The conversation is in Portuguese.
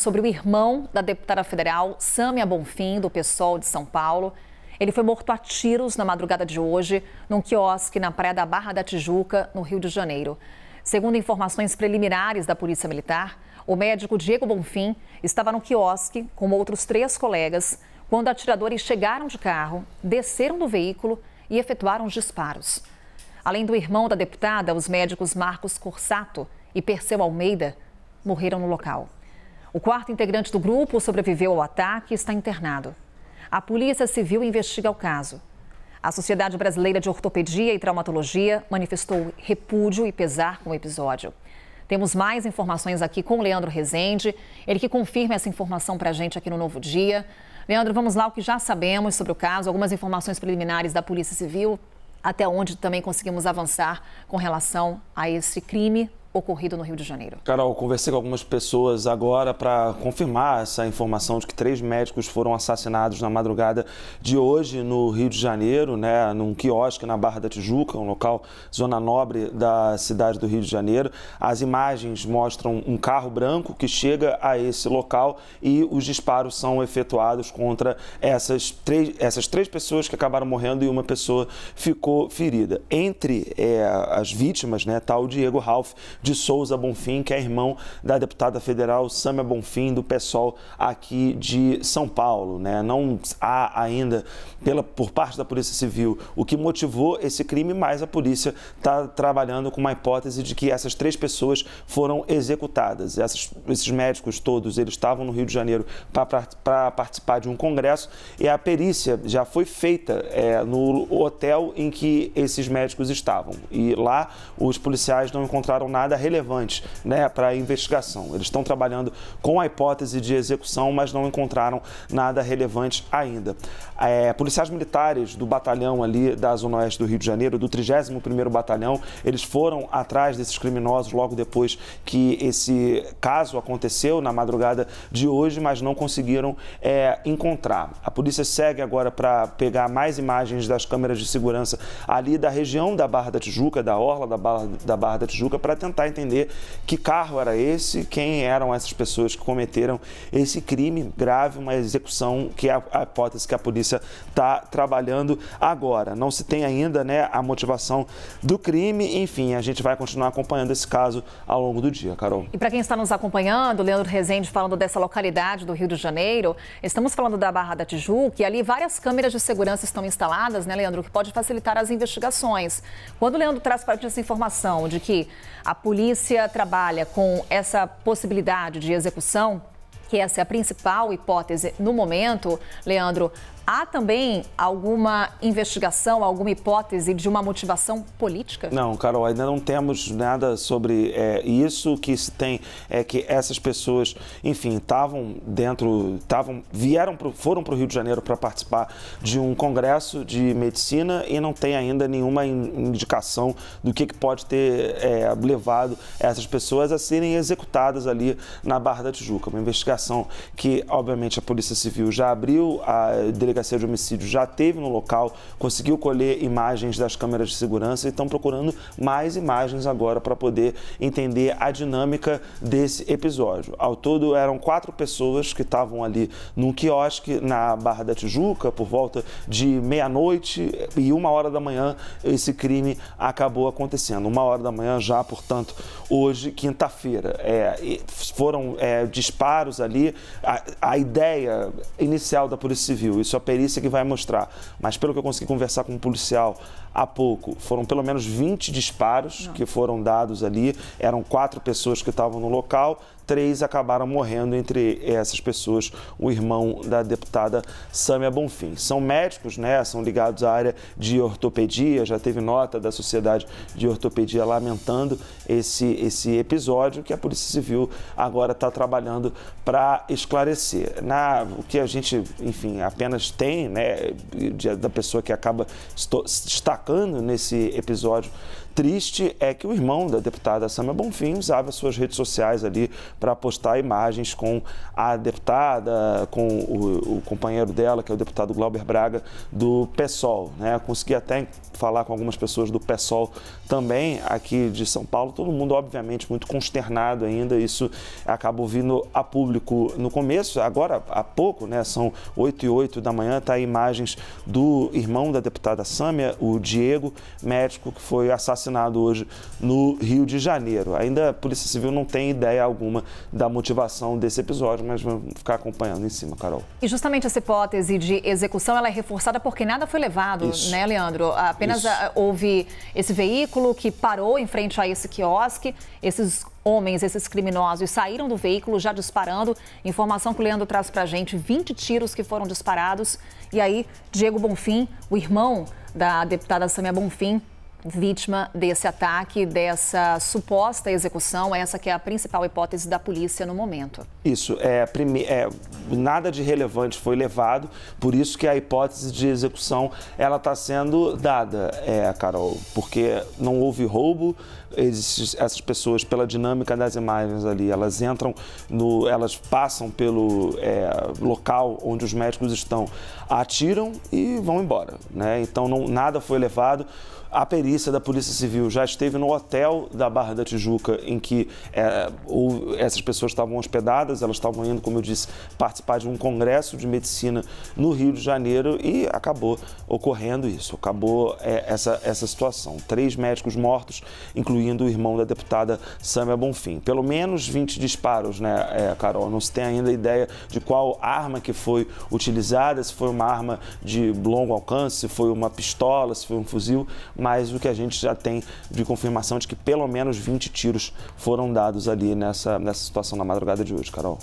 sobre o irmão da deputada federal, Sâmia Bonfim, do PSOL de São Paulo. Ele foi morto a tiros na madrugada de hoje, num quiosque na praia da Barra da Tijuca, no Rio de Janeiro. Segundo informações preliminares da Polícia Militar, o médico Diego Bonfim estava no quiosque com outros três colegas quando atiradores chegaram de carro, desceram do veículo e efetuaram disparos. Além do irmão da deputada, os médicos Marcos Corsato e Perseu Almeida morreram no local. O quarto integrante do grupo sobreviveu ao ataque e está internado. A Polícia Civil investiga o caso. A Sociedade Brasileira de Ortopedia e Traumatologia manifestou repúdio e pesar com o episódio. Temos mais informações aqui com o Leandro Rezende, ele que confirma essa informação para a gente aqui no Novo Dia. Leandro, vamos lá, o que já sabemos sobre o caso, algumas informações preliminares da Polícia Civil, até onde também conseguimos avançar com relação a esse crime ocorrido no Rio de Janeiro. Carol, conversei com algumas pessoas agora para confirmar essa informação de que três médicos foram assassinados na madrugada de hoje no Rio de Janeiro, né, num quiosque na Barra da Tijuca, um local zona nobre da cidade do Rio de Janeiro. As imagens mostram um carro branco que chega a esse local e os disparos são efetuados contra essas três, essas três pessoas que acabaram morrendo e uma pessoa ficou ferida. Entre é, as vítimas, né, tá o Diego Ralph de Souza Bonfim, que é irmão da deputada federal Sâmia Bonfim, do PSOL aqui de São Paulo. Né? Não há ainda, pela, por parte da Polícia Civil, o que motivou esse crime, mas a polícia está trabalhando com uma hipótese de que essas três pessoas foram executadas. Essas, esses médicos todos, eles estavam no Rio de Janeiro para participar de um congresso e a perícia já foi feita é, no hotel em que esses médicos estavam. E lá os policiais não encontraram nada nada relevante né, para a investigação. Eles estão trabalhando com a hipótese de execução, mas não encontraram nada relevante ainda. É, policiais militares do batalhão ali da Zona Oeste do Rio de Janeiro, do 31º Batalhão, eles foram atrás desses criminosos logo depois que esse caso aconteceu, na madrugada de hoje, mas não conseguiram é, encontrar. A polícia segue agora para pegar mais imagens das câmeras de segurança ali da região da Barra da Tijuca, da Orla da Barra da, Barra da Tijuca, para tentar tentar entender que carro era esse, quem eram essas pessoas que cometeram esse crime grave, uma execução que é a hipótese que a polícia está trabalhando agora. Não se tem ainda né, a motivação do crime, enfim, a gente vai continuar acompanhando esse caso ao longo do dia, Carol. E para quem está nos acompanhando, Leandro Rezende falando dessa localidade do Rio de Janeiro, estamos falando da Barra da Tijuca e ali várias câmeras de segurança estão instaladas, né, Leandro, que pode facilitar as investigações. Quando o Leandro traz para a gente essa informação de que a polícia polícia trabalha com essa possibilidade de execução? Que essa é a principal hipótese no momento, Leandro, Há também alguma investigação, alguma hipótese de uma motivação política? Não, Carol, ainda não temos nada sobre é, isso. O que se tem é que essas pessoas, enfim, estavam dentro, estavam, vieram, pro, foram para o Rio de Janeiro para participar de um congresso de medicina e não tem ainda nenhuma indicação do que, que pode ter é, levado essas pessoas a serem executadas ali na Barra da Tijuca. Uma investigação que, obviamente, a Polícia Civil já abriu, a direção Delegacia de Homicídio já teve no local, conseguiu colher imagens das câmeras de segurança e estão procurando mais imagens agora para poder entender a dinâmica desse episódio. Ao todo, eram quatro pessoas que estavam ali num quiosque na Barra da Tijuca por volta de meia-noite e uma hora da manhã esse crime acabou acontecendo. Uma hora da manhã já, portanto, hoje, quinta-feira. É, foram é, disparos ali. A, a ideia inicial da Polícia Civil, isso a perícia que vai mostrar. Mas pelo que eu consegui conversar com um policial há pouco, foram pelo menos 20 disparos Não. que foram dados ali. Eram quatro pessoas que estavam no local, três acabaram morrendo, entre essas pessoas, o irmão da deputada Sâmia Bonfim. São médicos, né? São ligados à área de ortopedia, já teve nota da Sociedade de Ortopedia lamentando esse, esse episódio que a Polícia Civil agora está trabalhando para esclarecer. Na, o que a gente, enfim, apenas tem, né, da pessoa que acaba destacando nesse episódio triste é que o irmão da deputada Sâmia Bonfim usava suas redes sociais ali para postar imagens com a deputada, com o, o, companheiro dela, que é o deputado Glauber Braga, do PSOL. Né? Consegui até falar com algumas pessoas do PSOL também aqui de São Paulo. Todo mundo, obviamente, muito consternado ainda. Isso acabou vindo a público no começo. Agora, há pouco, né, são 8 e 8 da manhã, tá imagens do irmão da deputada Sâmia, o Diego, médico que foi assassinado hoje no Rio de Janeiro. Ainda a Polícia Civil não tem ideia alguma da motivação desse episódio, mas vamos ficar acompanhando em cima, Carol. E justamente essa hipótese de execução, ela é reforçada porque nada foi levado, Isso. né, Leandro? Apenas a, ah, houve esse veículo que parou em frente a esse quiosque, esses homens, esses criminosos, saíram do veículo já disparando. Informação que o Leandro traz para gente: 20 tiros que foram disparados. E aí, Diego Bonfim, o irmão da deputada Samia Bonfim, vítima desse ataque, dessa suposta execução. Essa que é a principal hipótese da polícia no momento. Isso. É, prime... é, nada de relevante foi levado, por isso que a hipótese de execução ela está sendo dada, é, Carol, porque não houve roubo. Esses, essas pessoas, pela dinâmica das imagens ali, elas entram no, elas passam pelo é, local onde os médicos estão, atiram e vão embora, né? Então não, nada foi levado. A perícia da Polícia Civil já esteve no hotel da Barra da Tijuca em que é, essas pessoas estavam hospedadas, elas estavam indo, como eu disse, participar de um congresso de medicina no Rio de Janeiro e acabou ocorrendo isso, acabou é, essa, essa situação. Três médicos mortos, incluindo o irmão da deputada Samia Bonfim. Pelo menos 20 disparos, né, é, Carol? Não se tem ainda ideia de qual arma que foi utilizada, se foi uma arma de longo alcance, se foi uma pistola, se foi um fuzil mas o que a gente já tem de confirmação de que pelo menos 20 tiros foram dados ali nessa, nessa situação na madrugada de hoje, Carol.